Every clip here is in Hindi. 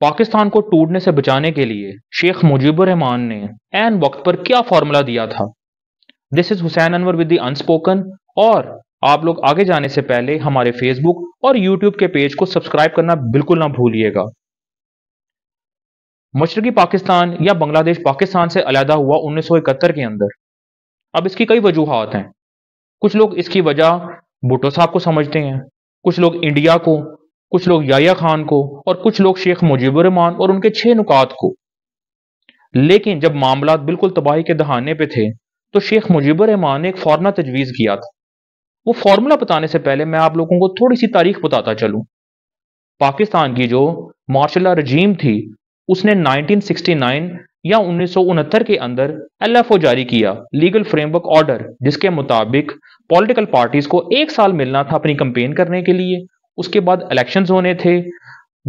पाकिस्तान को टूटने से बचाने के लिए शेख मुजीबुर रहमान ने एन वक्त पर क्या फॉर्मूला दिया था this is Hussain Anwar with the unspoken और आप लोग आगे जाने से पहले हमारे फेसबुक और यूट्यूब के पेज को सब्सक्राइब करना बिल्कुल ना भूलिएगा मशरकी पाकिस्तान या बांग्लादेश पाकिस्तान से अलहदा हुआ उन्नीस के अंदर अब इसकी कई वजूहत हैं कुछ लोग इसकी वजह भुट्टो साहब को समझते हैं कुछ लोग इंडिया को कुछ लोग याया खान को और कुछ लोग शेख मुजीबरमान और उनके छह नुकात को लेकिन जब मामला बिल्कुल तबाही के दहाने पे थे तो शेख मुजीबरमान ने एक फार्मूला तजवीज़ किया था वो फॉर्मूला बताने से पहले मैं आप लोगों को थोड़ी सी तारीख बताता चलूँ पाकिस्तान की जो मार्शल रजीम थी उसने 1969 या उन्नीस के अंदर एल जारी किया लीगल फ्रेमवर्क ऑर्डर जिसके मुताबिक पॉलिटिकल पार्टीज को एक साल मिलना था अपनी कंपेन करने के लिए उसके बाद इलेक्शन होने थे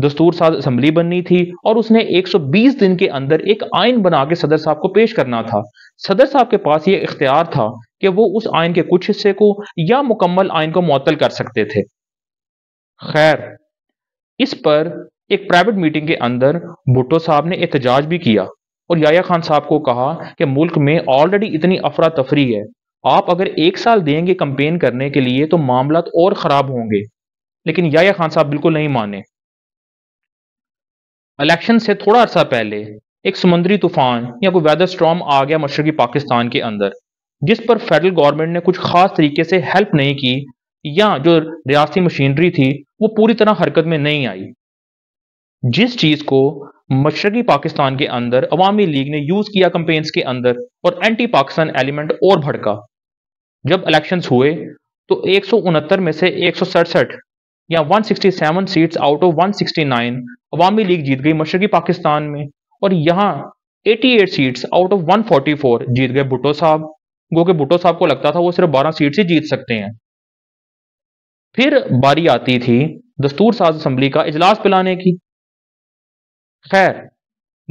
दस्तूर साज असम्बली बननी थी और उसने 120 दिन के अंदर एक आइन बना के सदर साहब को पेश करना था सदर साहब के पास ये इख्तियार था कि वो उस आइन के कुछ हिस्से को या मुकम्मल आइन को मअतल कर सकते थे खैर इस पर एक प्राइवेट मीटिंग के अंदर भुट्टो साहब ने एहतजाज भी किया और याया खान साहब को कहा कि मुल्क में ऑलरेडी इतनी अफरा तफरी है आप अगर एक साल देंगे कंपेन करने के लिए तो मामला तो और ख़राब होंगे लेकिन याया खान साहब बिल्कुल नहीं माने इलेक्शन से थोड़ा अरसा पहले एक समुद्री तूफान या कोई वेदर स्ट्रॉम आ गया मशरकी पाकिस्तान के अंदर जिस पर फेडरल गवर्नमेंट ने कुछ खास तरीके से हेल्प नहीं की या जो रियासी मशीनरी थी वो पूरी तरह हरकत में नहीं आई जिस चीज को मशरकी पाकिस्तान के अंदर अवामी लीग ने यूज किया कंपेन्स के अंदर और एंटी पाकिस्तान एलिमेंट और भड़का जब इलेक्शंस हुए तो एक में से एक या 167 seats out of 169 Awami League जीत गई मशरकी पाकिस्तान में और यहाँ 88 सीट्स आउट ऑफ 144 जीत गए भुटो साहब गो के भुट्टो साहब को लगता था वो सिर्फ 12 सीट से जीत सकते हैं फिर बारी आती थी दस्तूर साज असम्बली का इजलास पिलाने की खैर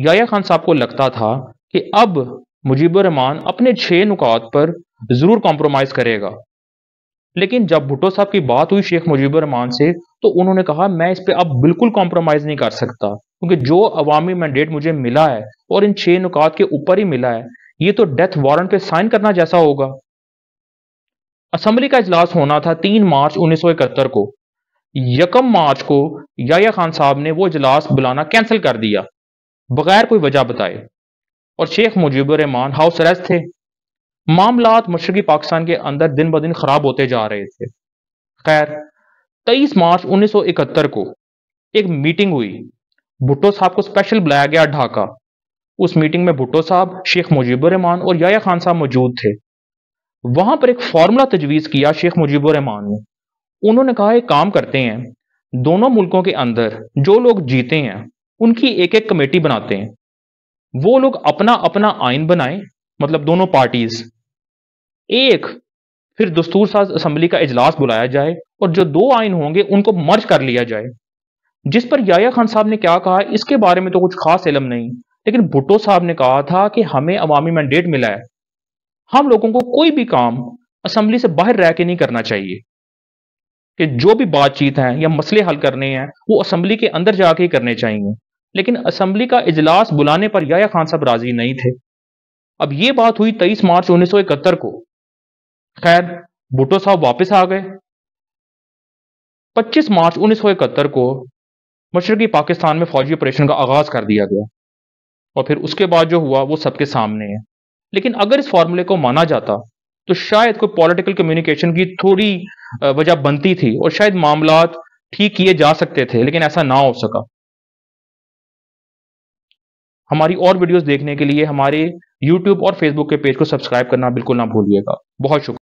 याया खान साहब को लगता था कि अब मुजीबर रहमान अपने छह नुकात पर जरूर कॉम्प्रोमाइज करेगा लेकिन जब भुट्टो साहब की बात हुई शेख मुजीबर रहमान से तो उन्होंने कहा मैं इस पर अब बिल्कुल कॉम्प्रोमाइज़ नहीं कर सकता क्योंकि जो अवामी मैंडेट मुझे मिला है और इन छह नुकात के ऊपर ही मिला है ये तो डेथ वारंट पे साइन करना जैसा होगा असम्बली का इजलास होना था तीन मार्च उन्नीस को यकम मार्च को याया खान साहब ने वो इजलास बुलाना कैंसिल कर दिया बगैर कोई वजह बताए और शेख मुजीबर रहमान हाउस अरेस्ट थे मामला मशरकी पाकिस्तान के अंदर दिन ब दिन खराब होते जा रहे थे खैर 23 मार्च 1971 को एक मीटिंग हुई भुट्टो साहब को स्पेशल बुलाया गया ढाका उस मीटिंग में भुट्टो साहब शेख मुजीबुररहमान और याया खान साहब मौजूद थे वहां पर एक फार्मूला तजवीज किया शेख मुजीबुररहमान ने उन्होंने कहा एक काम करते हैं दोनों मुल्कों के अंदर जो लोग जीते हैं उनकी एक एक कमेटी बनाते हैं वो लोग अपना अपना आइन बनाए मतलब दोनों पार्टीज एक फिर दस्तूर साज असम्बली का इजलास बुलाया जाए और जो दो आइन होंगे उनको मर्ज कर लिया जाए जिस पर याया खान साहब ने क्या कहा इसके बारे में तो कुछ खास इलम नहीं लेकिन भुट्टो साहब ने कहा था कि हमें अवामी मैंडेट मिला है हम लोगों को कोई भी काम असम्बली से बाहर रह के नहीं करना चाहिए कि जो भी बातचीत है या मसले हल करने हैं वो असम्बली के अंदर जाके ही करने चाहिए लेकिन असम्बली का इजलास बुलाने पर याया खान साहब राजी नहीं थे अब ये बात हुई तेईस मार्च उन्नीस को खैर भुट्टो साहब वापस आ गए 25 मार्च 1971 को मशरकी पाकिस्तान में फौजी ऑपरेशन का आगाज कर दिया गया और फिर उसके बाद जो हुआ वो सबके सामने है लेकिन अगर इस फॉर्मूले को माना जाता तो शायद कोई पॉलिटिकल कम्युनिकेशन की थोड़ी वजह बनती थी और शायद मामला ठीक किए जा सकते थे लेकिन ऐसा ना हो सका हमारी और वीडियोस देखने के लिए हमारे यूट्यूब और फेसबुक के पेज को सब्सक्राइब करना बिल्कुल ना भूलिएगा बहुत शुक्रिया